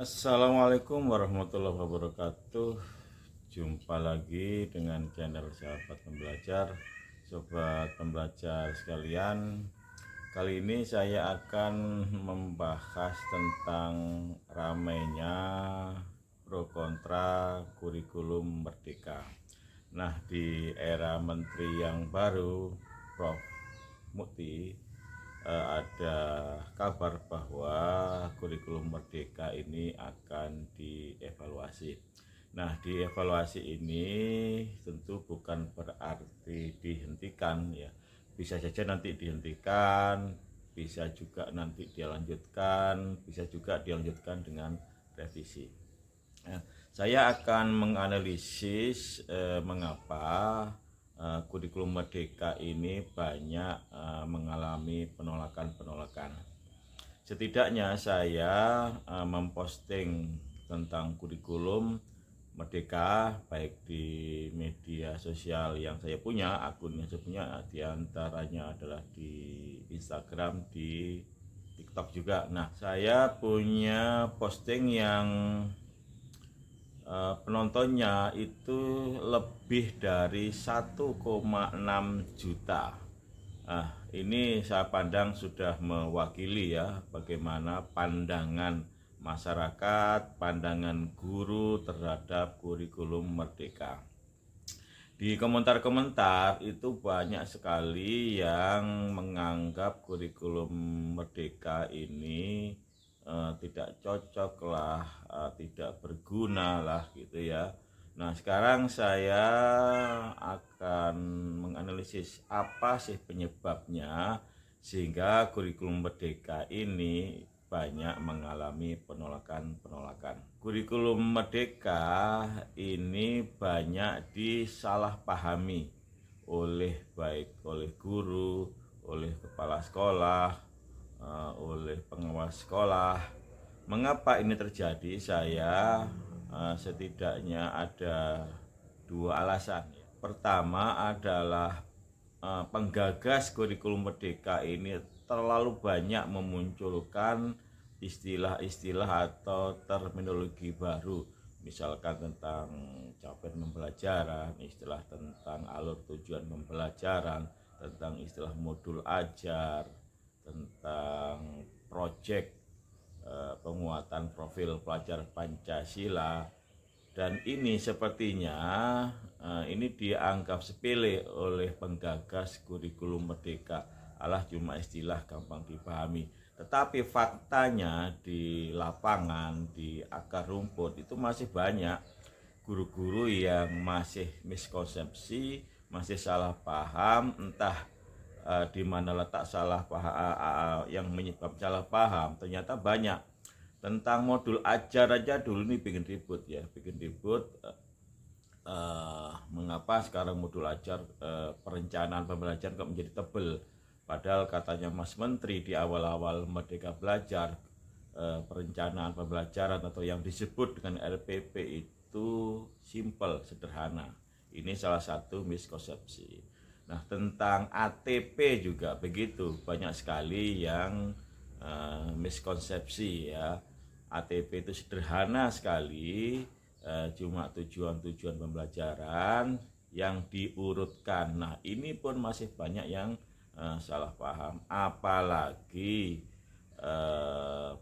Assalamualaikum warahmatullahi wabarakatuh Jumpa lagi dengan channel sahabat pembelajar Sobat pembelajar sekalian Kali ini saya akan membahas tentang ramainya pro kontra kurikulum merdeka Nah di era menteri yang baru Prof Muti uh, ada kabar bahwa kurikulum merdeka ini akan dievaluasi. Nah, dievaluasi ini tentu bukan berarti dihentikan ya. Bisa saja nanti dihentikan, bisa juga nanti dilanjutkan, bisa juga dilanjutkan dengan revisi. Nah, saya akan menganalisis eh, mengapa Eh, kurikulum merdeka ini banyak eh, mengalami penolakan-penolakan. Setidaknya saya eh, memposting tentang kurikulum merdeka baik di media sosial yang saya punya, akun yang saya punya diantaranya adalah di Instagram, di TikTok juga. Nah, saya punya posting yang Eh, penontonnya itu lebih dari 1,6 juta. Nah, ini saya pandang sudah mewakili ya bagaimana pandangan masyarakat, pandangan guru terhadap kurikulum merdeka. Di komentar-komentar itu banyak sekali yang menganggap kurikulum merdeka ini Eh, tidak cocok lah, uh, eh, tidak berguna lah gitu ya. Nah sekarang saya akan menganalisis apa sih penyebabnya sehingga kurikulum merdeka ini banyak mengalami penolakan-penolakan. Kurikulum merdeka ini banyak disalahpahami oleh baik oleh guru, oleh kepala sekolah, uh, oleh pengawas sekolah. Mengapa ini terjadi? Saya uh, setidaknya ada dua alasan. Pertama adalah uh, penggagas kurikulum merdeka ini terlalu banyak memunculkan istilah-istilah atau terminologi baru misalkan tentang capaian pembelajaran, istilah tentang alur tujuan pembelajaran, tentang istilah modul ajar, tentang proyek eh, penguatan profil pelajar Pancasila dan ini sepertinya eh, ini dianggap sepele oleh penggagas kurikulum merdeka alah cuma istilah gampang dipahami tetapi faktanya di lapangan di akar rumput itu masih banyak guru-guru yang masih miskonsepsi masih salah paham entah uh, di mana letak salah paham eh, eh, yang menyebab salah paham ternyata banyak tentang modul ajar aja dulu nih bikin ribut ya bikin ribut uh, uh, mengapa sekarang modul ajar uh, perencanaan pembelajaran kok menjadi tebel padahal katanya Mas Menteri di awal-awal Merdeka Belajar perencanaan pembelajaran atau yang disebut dengan RPP itu simple sederhana ini salah satu miskonsepsi Nah, tentang ATP juga begitu. Banyak sekali yang uh, miskonsepsi ya. ATP itu sederhana sekali, uh, cuma tujuan-tujuan pembelajaran yang diurutkan. Nah, ini pun masih banyak yang uh, salah paham, apalagi uh,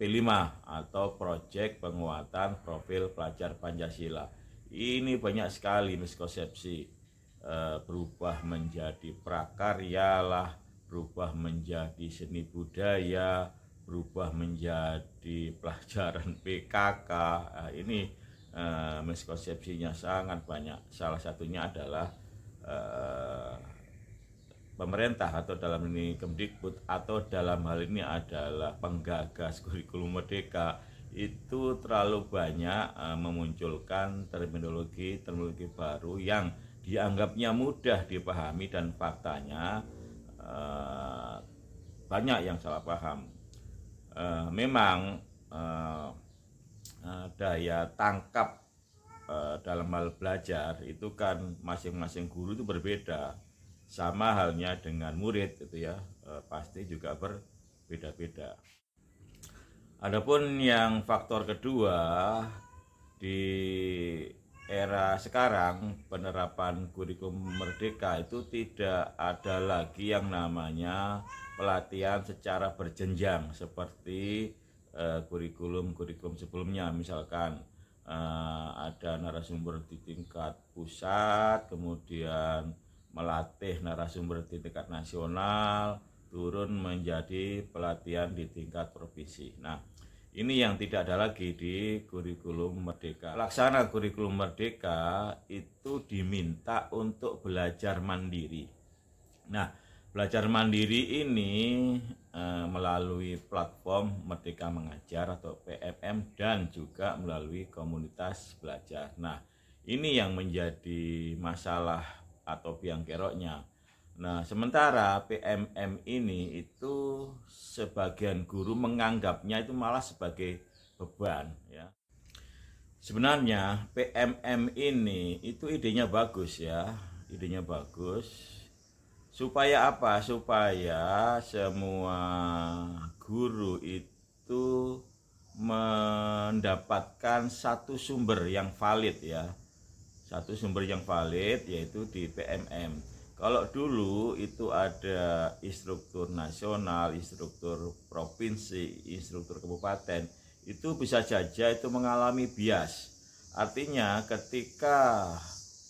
P5 atau proyek penguatan profil pelajar Pancasila. Ini banyak sekali miskonsepsi Eh, berubah menjadi prakaryalah, berubah menjadi seni budaya, berubah menjadi pelajaran PKK. Nah, ini eh, miskonsepsinya sangat banyak. Salah satunya adalah eh, pemerintah atau dalam ini Kemdikbud atau dalam hal ini adalah penggagas kurikulum merdeka itu terlalu banyak eh, memunculkan terminologi terminologi baru yang dianggapnya mudah dipahami dan faktanya uh, banyak yang salah paham. Uh, memang uh, daya tangkap uh, dalam hal belajar itu kan masing-masing guru itu berbeda. Sama halnya dengan murid itu ya, uh, pasti juga berbeda-beda. Adapun yang faktor kedua di era sekarang penerapan kurikulum merdeka itu tidak ada lagi yang namanya pelatihan secara berjenjang seperti eh, kurikulum-kurikulum uh, sebelumnya misalkan uh, ada narasumber di tingkat pusat kemudian melatih narasumber di tingkat nasional turun menjadi pelatihan di tingkat provinsi. Nah, ini yang tidak ada lagi di kurikulum Merdeka. Laksana kurikulum Merdeka itu diminta untuk belajar mandiri. Nah, belajar mandiri ini e, melalui platform Merdeka Mengajar atau PMM dan juga melalui komunitas belajar. Nah, ini yang menjadi masalah atau biang keroknya Nah, sementara PMM ini itu sebagian guru menganggapnya itu malah sebagai beban ya. Sebenarnya PMM ini itu idenya bagus ya, idenya bagus. Supaya apa? Supaya semua guru itu mendapatkan satu sumber yang valid ya. Satu sumber yang valid yaitu di PMM kalau dulu itu ada instruktur nasional, instruktur provinsi, instruktur kabupaten, itu bisa saja itu mengalami bias. Artinya ketika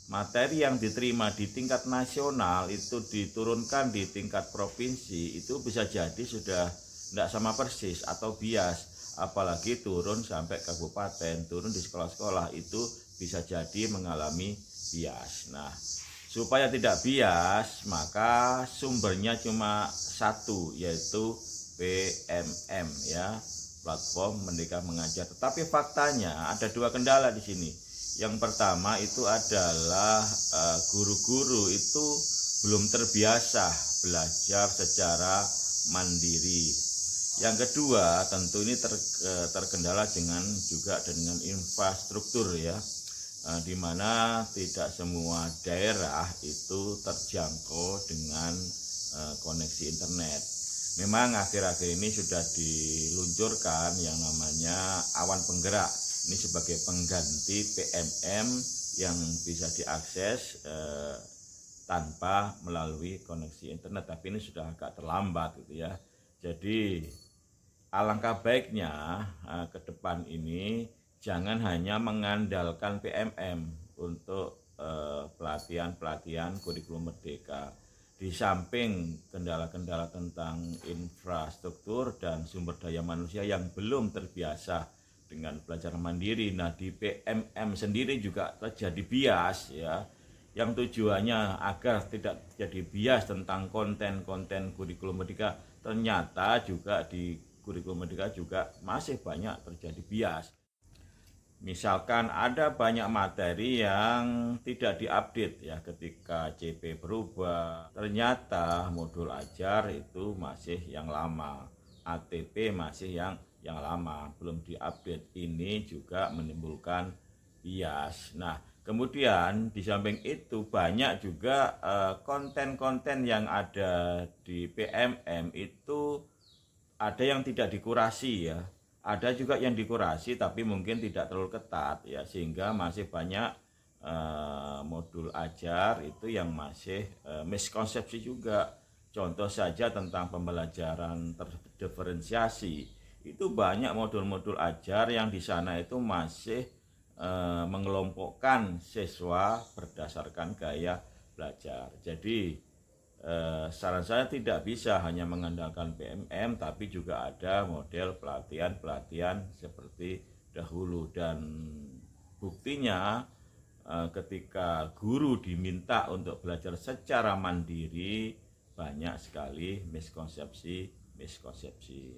materi yang diterima di tingkat nasional itu diturunkan di tingkat provinsi, itu bisa jadi sudah tidak sama persis atau bias. Apalagi turun sampai kabupaten, turun di sekolah-sekolah itu bisa jadi mengalami bias. Nah, supaya tidak bias maka sumbernya cuma satu yaitu PMM ya platform mendeka Mengajar tetapi faktanya ada dua kendala di sini yang pertama itu adalah eh, guru-guru uh, itu belum terbiasa belajar secara mandiri yang kedua tentu ini ter, eh, terkendala dengan juga dengan infrastruktur ya Eh, di mana tidak semua daerah itu terjangkau dengan eh, koneksi internet. Memang akhir-akhir ini sudah diluncurkan yang namanya awan penggerak. Ini sebagai pengganti PMM yang bisa diakses eh, tanpa melalui koneksi internet. Tapi ini sudah agak terlambat gitu ya. Jadi alangkah baiknya eh, ke depan ini jangan hanya mengandalkan PMM untuk eh, pelatihan-pelatihan kurikulum merdeka di samping kendala-kendala tentang infrastruktur dan sumber daya manusia yang belum terbiasa dengan belajar mandiri. Nah, di PMM sendiri juga terjadi bias ya yang tujuannya agar tidak terjadi bias tentang konten-konten kurikulum merdeka ternyata juga di kurikulum merdeka juga masih banyak terjadi bias. Misalkan ada banyak materi yang tidak diupdate ya ketika CP berubah, ternyata modul ajar itu masih yang lama, ATP masih yang yang lama, belum diupdate. Ini juga menimbulkan bias. Nah, kemudian di samping itu banyak juga eh, konten-konten yang ada di PMM itu ada yang tidak dikurasi ya ada juga yang dikurasi tapi mungkin tidak terlalu ketat ya sehingga masih banyak uh, modul ajar itu yang masih uh, miskonsepsi juga contoh saja tentang pembelajaran terdiferensiasi itu banyak modul-modul ajar yang di sana itu masih e, mengelompokkan siswa berdasarkan gaya belajar jadi eh, saran saya tidak bisa hanya mengandalkan PMM tapi juga ada model pelatihan-pelatihan seperti dahulu dan buktinya eh, ketika guru diminta untuk belajar secara mandiri banyak sekali miskonsepsi-miskonsepsi.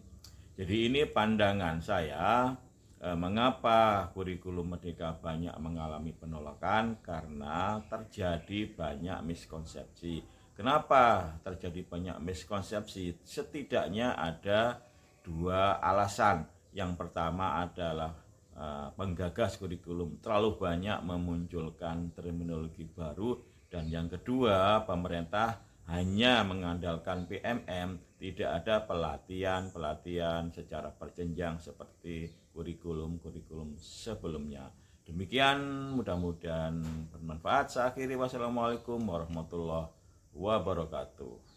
Jadi ini pandangan saya eh, mengapa kurikulum merdeka banyak mengalami penolakan karena terjadi banyak miskonsepsi Kenapa terjadi banyak miskonsepsi? Setidaknya ada dua alasan. Yang pertama adalah eh, penggagas kurikulum terlalu banyak memunculkan terminologi baru dan yang kedua pemerintah hanya mengandalkan PMM, tidak ada pelatihan-pelatihan secara berjenjang seperti kurikulum-kurikulum sebelumnya. Demikian mudah-mudahan bermanfaat. Saya akhiri wassalamualaikum warahmatullahi wabarakatuh.